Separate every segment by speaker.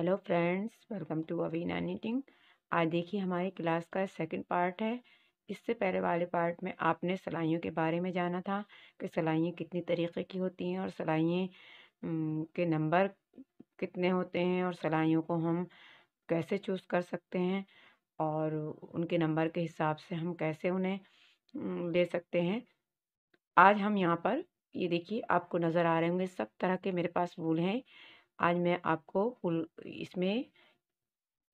Speaker 1: hello friends welcome to अवीना knitting आज देखिए हमारी क्लास का सेकंड पार्ट है इससे पहले वाले पार्ट में आपने सिलाइयों के बारे में जाना था कि सिलाइयाँ कितनी तरीके की होती हैं और सिलाइयाँ के नंबर कितने होते हैं और सिलाइयों को हम कैसे चूज़ कर सकते हैं और उनके नंबर के हिसाब से हम कैसे उन्हें ले सकते हैं आज हम यहाँ पर ये देखिए आपको नज़र आ रहे होंगे सब तरह के मेरे पास वूल हैं आज मैं आपको इसमें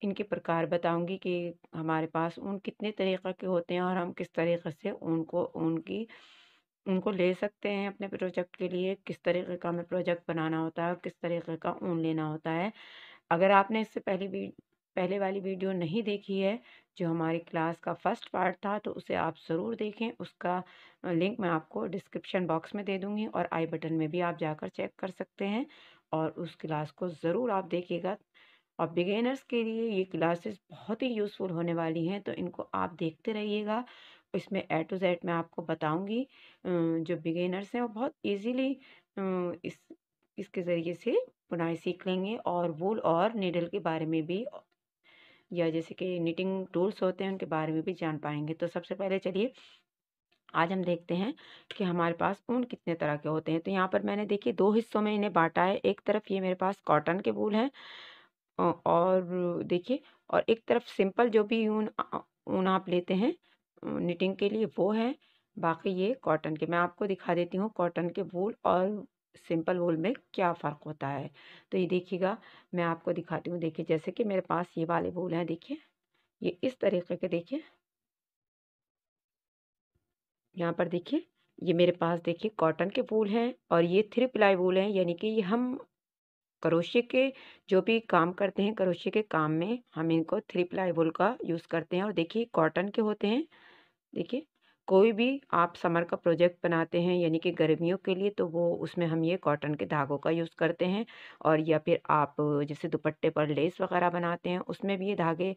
Speaker 1: इनके प्रकार बताऊंगी कि हमारे पास ऊन कितने तरीक़े के होते हैं और हम किस तरीक़े से ऊन उनको उनकी उनको ले सकते हैं अपने प्रोजेक्ट के लिए किस तरीक़े का हमें प्रोजेक्ट बनाना होता है और किस तरीक़े का ऊन लेना होता है अगर आपने इससे पहले भी पहले वाली वीडियो नहीं देखी है जो हमारी क्लास का फर्स्ट पार्ट था तो उसे आप ज़रूर देखें उसका लिंक मैं आपको डिस्क्रिप्शन बॉक्स में दे दूँगी और आई बटन में भी आप जाकर चेक कर सकते हैं और उस क्लास को ज़रूर आप देखिएगा और बिगेनर्स के लिए ये क्लासेस बहुत ही यूज़फुल होने वाली हैं तो इनको आप देखते रहिएगा इसमें ए टू जेड मैं आपको बताऊंगी जो बिगेनर्स हैं वो बहुत इजीली इस इसके ज़रिए से बुनाई सीख लेंगे और वूल और नीडल के बारे में भी या जैसे कि निटिंग टूल्स होते हैं उनके बारे में भी जान पाएंगे तो सबसे पहले चलिए आज हम देखते हैं कि हमारे पास ऊन कितने तरह के होते हैं तो यहाँ पर मैंने देखिए दो हिस्सों में इन्हें बांटा है एक तरफ ये मेरे पास कॉटन के वूल हैं और देखिए और एक तरफ सिंपल जो भी ऊन ऊन आप लेते हैं निटिंग के लिए वो है बाकी ये कॉटन के मैं आपको दिखा देती हूँ कॉटन के वूल और सिंपल वूल में क्या फ़र्क होता है तो ये देखिएगा मैं आपको दिखाती हूँ देखिए जैसे कि मेरे पास ये वाले वूल हैं देखिए ये इस तरीके के देखिए यहाँ पर देखिए ये मेरे पास देखिए कॉटन के फूल हैं और ये थ्री प्लाई वूल हैं यानी कि ये हम करोशे के जो भी काम करते हैं करोशे के काम में हम इनको थ्री प्लाई वूल का यूज़ करते हैं और देखिए कॉटन के होते हैं देखिए कोई भी आप समर का प्रोजेक्ट बनाते हैं यानी कि गर्मियों के लिए तो वो उसमें हम ये कॉटन के धागों का यूज़ करते हैं और या फिर आप जैसे दुपट्टे पर लेस वगैरह बनाते हैं उसमें भी ये धागे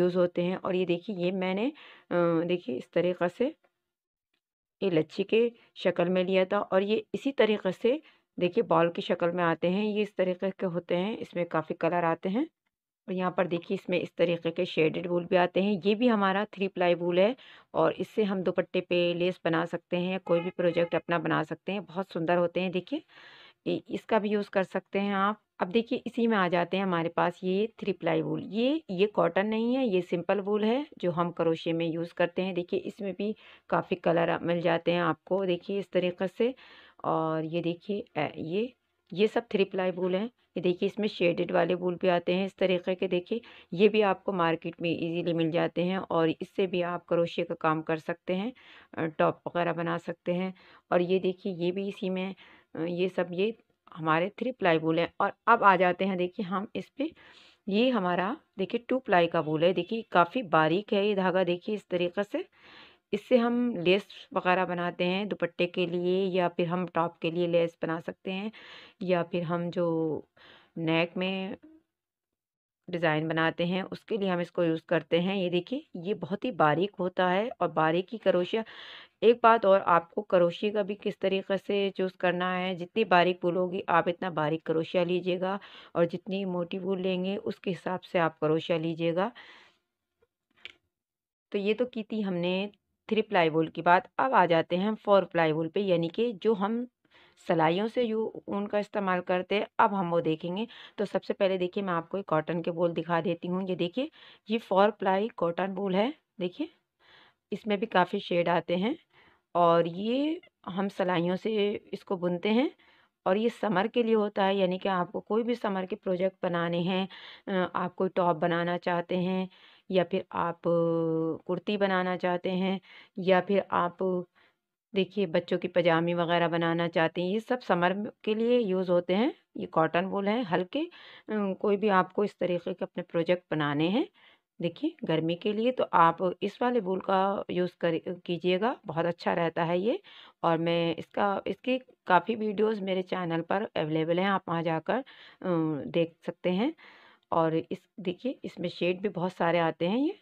Speaker 1: यूज़ होते हैं और ये देखिए ये मैंने देखिए इस तरीक़ा से ये लच्छी के शक्ल में लिया था और ये इसी तरीके से देखिए बॉल की शक्ल में आते हैं ये इस तरीके के होते हैं इसमें काफ़ी कलर आते हैं और यहाँ पर देखिए इसमें इस तरीके के शेडेड वूल भी आते हैं ये भी हमारा थ्री प्लाई वूल है और इससे हम दुपट्टे पे लेस बना सकते हैं कोई भी प्रोजेक्ट अपना बना सकते हैं बहुत सुंदर होते हैं देखिए इसका भी यूज़ कर सकते हैं आप अब देखिए इसी में आ जाते हैं हमारे पास ये थ्री प्लाई वूल ये ये कॉटन नहीं है ये सिंपल वूल है जो हम करोशे में यूज़ करते हैं देखिए इसमें भी काफ़ी कलर मिल जाते हैं आपको देखिए इस तरीके से और ये देखिए ये ये सब थ्री प्लाई वूल हैं ये देखिए इसमें शेडेड वाले वूल भी आते हैं इस तरीके के देखिए ये भी आपको मार्केट में इजीली मिल जाते हैं और इससे भी आप करोशिया का काम कर सकते हैं टॉप वगैरह बना सकते हैं और ये देखिए ये भी इसी में ये सब ये हमारे थ्री प्लाई बोल हैं और अब आ जाते हैं देखिए हम इस पर ये हमारा देखिए टू प्लाई का बोल है देखिए काफ़ी बारीक है ये धागा देखिए इस तरीके से इससे हम लेस वगैरह बनाते हैं दुपट्टे के लिए या फिर हम टॉप के लिए लेस बना सकते हैं या फिर हम जो नेक में डिज़ाइन बनाते हैं उसके लिए हम इसको यूज़ करते हैं ये देखिए ये बहुत ही बारीक होता है और बारीकी करोशिया एक बात और आपको करोशिया का भी किस तरीके से चूज़ करना है जितनी बारीक वूल होगी आप इतना बारीक करोशिया लीजिएगा और जितनी मोटी वूल लेंगे उसके हिसाब से आप करोशिया लीजिएगा तो ये तो की थी हमने थ्री प्लाई वूल की बात अब आ जाते हैं हम फोर प्लाई वूल पे यानी कि जो हम सलाइयों से यू ऊन का इस्तेमाल करते हैं अब हम वो देखेंगे तो सबसे पहले देखिए मैं आपको एक कॉटन के बोल दिखा देती हूँ ये देखिए ये फोर प्लाई कॉटन बोल है देखिए इसमें भी काफ़ी शेड आते हैं और ये हम सलाइयों से इसको बुनते हैं और ये समर के लिए होता है यानी कि आपको कोई भी समर के प्रोजेक्ट बनाने हैं आप कोई टॉप बनाना चाहते हैं या फिर आप कुर्ती बनाना चाहते हैं या फिर आप देखिए बच्चों की पजामी वगैरह बनाना चाहते हैं ये सब समर के लिए यूज़ होते हैं ये कॉटन वूल है हल्के कोई भी आपको इस तरीके के अपने प्रोजेक्ट बनाने हैं देखिए गर्मी के लिए तो आप इस वाले वूल का यूज़ कर कीजिएगा बहुत अच्छा रहता है ये और मैं इसका इसकी काफ़ी वीडियोस मेरे चैनल पर अवेलेबल हैं आप वहाँ जाकर देख सकते हैं और इस देखिए इसमें शेड भी बहुत सारे आते हैं ये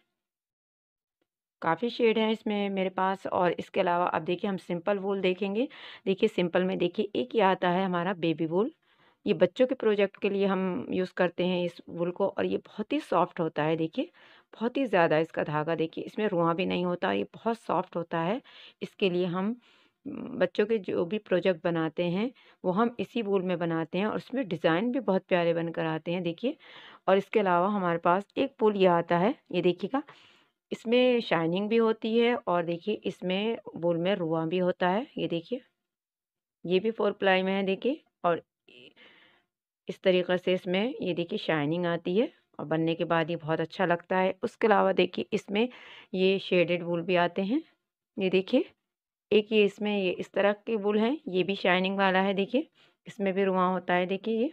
Speaker 1: काफ़ी शेड हैं इसमें मेरे पास और इसके अलावा अब देखिए हम सिंपल वूल देखेंगे देखिए सिंपल में देखिए एक ही आता है हमारा बेबी वूल ये बच्चों के प्रोजेक्ट के लिए हम यूज़ करते हैं इस वुल को और ये बहुत ही सॉफ्ट होता है देखिए बहुत ही ज़्यादा इसका धागा देखिए इसमें रुआ भी नहीं होता ये बहुत सॉफ्ट होता है इसके लिए हम बच्चों के जो भी प्रोजेक्ट बनाते हैं वो हम इसी वूल में बनाते हैं और उसमें डिज़ाइन भी बहुत प्यारे बनकर आते हैं देखिए और इसके अलावा हमारे पास एक पुल यह आता है ये देखिएगा इसमें शाइनिंग भी होती है और देखिए इसमें वूल में रुआ भी होता है ये देखिए ये भी फोर प्लाई में है देखिए और इस तरीक़े से इसमें ये देखिए शाइनिंग आती है और बनने के बाद ये बहुत अच्छा लगता है उसके अलावा देखिए इसमें ये शेडेड वूल भी आते हैं ये देखिए एक ये इसमें ये इस तरह के वूल हैं ये भी शाइनिंग वाला है देखिए इसमें भी रुआ होता है देखिए ये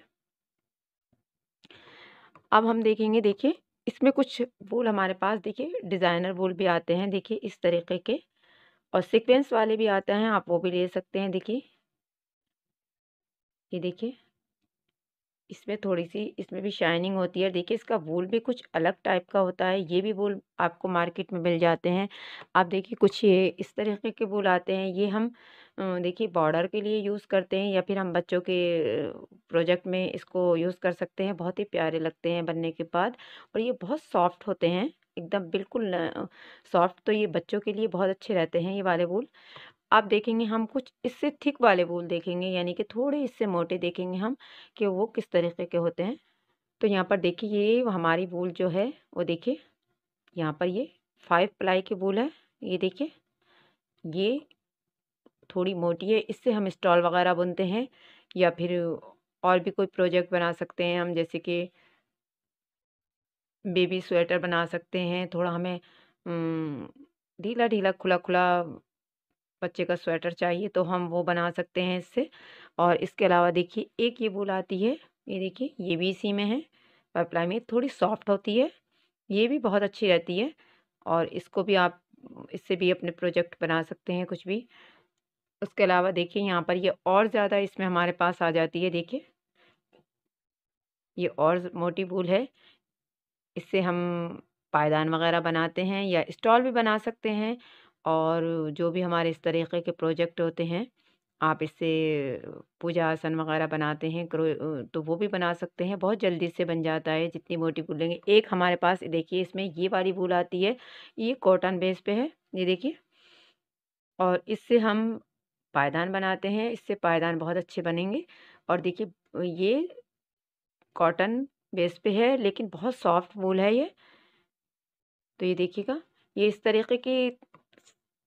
Speaker 1: अब हम देखेंगे देखिए इसमें कुछ वूल हमारे पास देखिए डिज़ाइनर वूल भी आते हैं देखिए इस तरीके के और सिक्वेंस वाले भी आते हैं आप वो भी ले सकते हैं देखिए ये देखिए इसमें थोड़ी सी इसमें भी शाइनिंग होती है देखिए इसका वूल भी कुछ अलग टाइप का होता है ये भी वूल आपको मार्केट में मिल जाते हैं आप देखिए कुछ ये इस तरीके के वूल आते हैं ये हम देखिए बॉर्डर के लिए यूज़ करते हैं या फिर हम बच्चों के प्रोजेक्ट में इसको यूज़ कर सकते हैं बहुत ही प्यारे लगते हैं बनने के बाद और ये बहुत सॉफ्ट होते हैं एकदम बिल्कुल सॉफ्ट तो ये बच्चों के लिए बहुत अच्छे रहते हैं ये वाले वूल आप देखेंगे हम कुछ इससे थिक वाले फूल देखेंगे यानी कि थोड़े इससे मोटे देखेंगे हम कि वो किस तरीके के होते हैं तो यहाँ पर देखिए ये हमारी वूल जो है वो देखिए यहाँ पर ये फाइव प्लाई के वूल है ये देखिए ये थोड़ी मोटी है इससे हम स्टॉल वगैरह बुनते हैं या फिर और भी कोई प्रोजेक्ट बना सकते हैं हम जैसे कि बेबी स्वेटर बना सकते हैं थोड़ा हमें ढीला ढीला खुला खुला बच्चे का स्वेटर चाहिए तो हम वो बना सकते हैं इससे और इसके अलावा देखिए एक ये बोल आती है ये देखिए ये भी इसी में है पाइपलाइन में थोड़ी सॉफ्ट होती है ये भी बहुत अच्छी रहती है और इसको भी आप इससे भी अपने प्रोजेक्ट बना सकते हैं कुछ भी उसके अलावा देखिए यहाँ पर ये और ज़्यादा इसमें हमारे पास आ जाती है देखिए ये और मोटी भूल है इससे हम पायदान वगैरह बनाते हैं या स्टॉल भी बना सकते हैं और जो भी हमारे इस तरीक़े के प्रोजेक्ट होते हैं आप इससे पूजा आसन वग़ैरह बनाते हैं तो वो भी बना सकते हैं बहुत जल्दी से बन जाता है जितनी मोटी वूल लेंगे एक हमारे पास देखिए इसमें ये वाली वूल आती है ये कॉटन बेस पे है ये देखिए और इससे हम पायदान बनाते हैं इससे पायदान बहुत अच्छे बनेंगे और देखिए ये कॉटन बेस पे है लेकिन बहुत सॉफ्ट वूल है ये तो ये देखिएगा ये इस तरीके की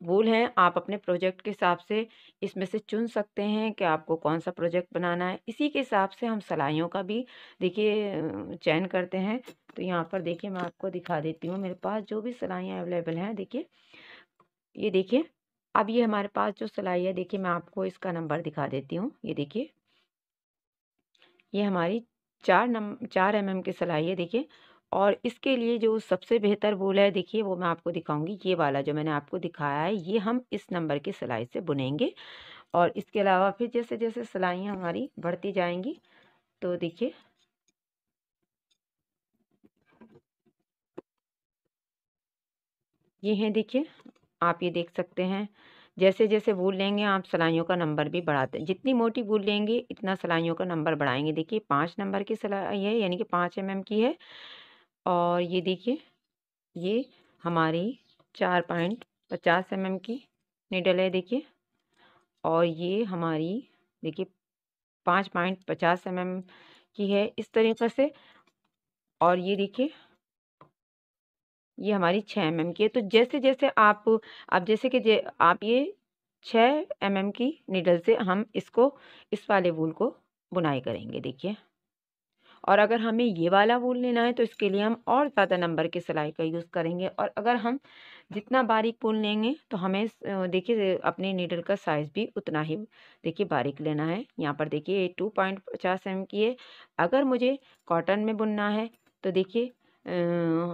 Speaker 1: भूल हैं आप अपने प्रोजेक्ट के हिसाब से इसमें से चुन सकते हैं कि आपको कौन सा प्रोजेक्ट बनाना है इसी के हिसाब से हम सलाइयों का भी देखिए चयन करते हैं तो यहाँ पर देखिए मैं आपको दिखा देती हूँ मेरे पास जो भी सलाइयाँ अवेलेबल हैं देखिए ये देखिए अब ये हमारे पास जो सिलाई है देखिए मैं आपको इसका नंबर दिखा देती हूँ ये देखिए ये हमारी चार नंबर चार एम एम की सिलाई है देखिए और इसके लिए जो सबसे बेहतर वूल है देखिए वो मैं आपको दिखाऊंगी ये वाला जो मैंने आपको दिखाया है ये हम इस नंबर की सिलाई से बुनेंगे और इसके अलावा फिर जैसे जैसे सिलाइयाँ हमारी बढ़ती जाएंगी तो देखिए ये हैं देखिए आप ये देख सकते हैं जैसे जैसे वूल लेंगे आप सिलाइयों का नंबर भी बढ़ाते हैं जितनी मोटी वूल लेंगे इतना सिलाइयों का नंबर बढ़ाएंगे देखिए पाँच नंबर की सिलाई है यानी कि पाँच एम की है और ये देखिए ये हमारी चार पॉइंट पचास एम की निडल है देखिए और ये हमारी देखिए पाँच पॉइंट पचास एम की है इस तरीके से और ये देखिए ये हमारी छः एम की है तो जैसे जैसे आप आप जैसे कि जे, आप ये छः एम की निडल से हम इसको इस वाले वूल को बुनाई करेंगे देखिए और अगर हमें ये वाला वूल लेना है तो इसके लिए हम और ज़्यादा नंबर की सिलाई का यूज़ करेंगे और अगर हम जितना बारीक वूल लेंगे तो हमें देखिए अपने नीडल का साइज़ भी उतना ही देखिए बारीक लेना है यहाँ पर देखिए टू पॉइंट पचास एम की है अगर मुझे कॉटन में बुनना है तो देखिए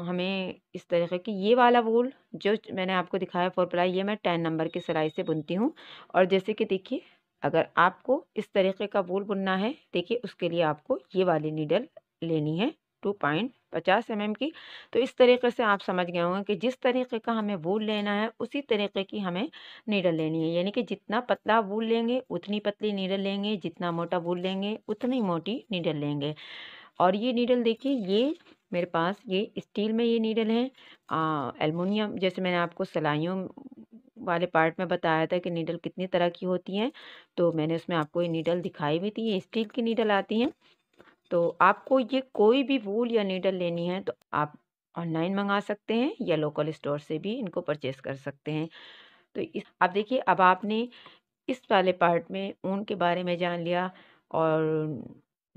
Speaker 1: हमें इस तरीके की ये वाला वूल जो मैंने आपको दिखाया फोर प्लाई ये मैं टेन नंबर की सिलाई से बुनती हूँ और जैसे कि देखिए अगर आपको इस तरीके का वूल बुनना है देखिए उसके लिए आपको ये वाली नीडल लेनी है टू पॉइंट पचास एम की तो इस तरीके से आप समझ गए होंगे कि जिस तरीके का हमें वूल लेना है उसी तरीके की हमें नीडल लेनी है यानी कि जितना पतला वूल लेंगे उतनी पतली नीडल लेंगे जितना मोटा वूल लेंगे उतनी मोटी नीडल लेंगे और ये नीडल देखिए ये मेरे पास ये स्टील में ये नीडल है एलमिनियम जैसे मैंने आपको सिलाइयों वाले पार्ट में बताया था कि नीडल कितनी तरह की होती हैं तो मैंने उसमें आपको ये नीडल दिखाई भी थी ये स्टील की नीडल आती हैं तो आपको ये कोई भी वूल या नीडल लेनी है तो आप ऑनलाइन मंगा सकते हैं या लोकल स्टोर से भी इनको परचेस कर सकते हैं तो इस अब देखिए अब आपने इस वाले पार्ट में ऊन के बारे में जान लिया और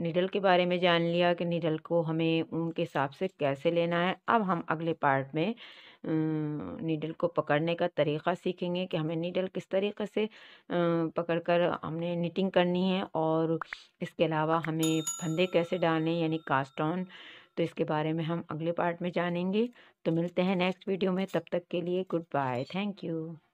Speaker 1: निडल के बारे में जान लिया कि निडल को हमें ऊन के हिसाब से कैसे लेना है अब हम अगले पार्ट में नीडल को पकड़ने का तरीका सीखेंगे कि हमें नीडल किस तरीके से पकड़कर हमने निटिंग करनी है और इसके अलावा हमें फंदे कैसे डालने यानी कास्ट ऑन तो इसके बारे में हम अगले पार्ट में जानेंगे तो मिलते हैं नेक्स्ट वीडियो में तब तक के लिए गुड बाय थैंक यू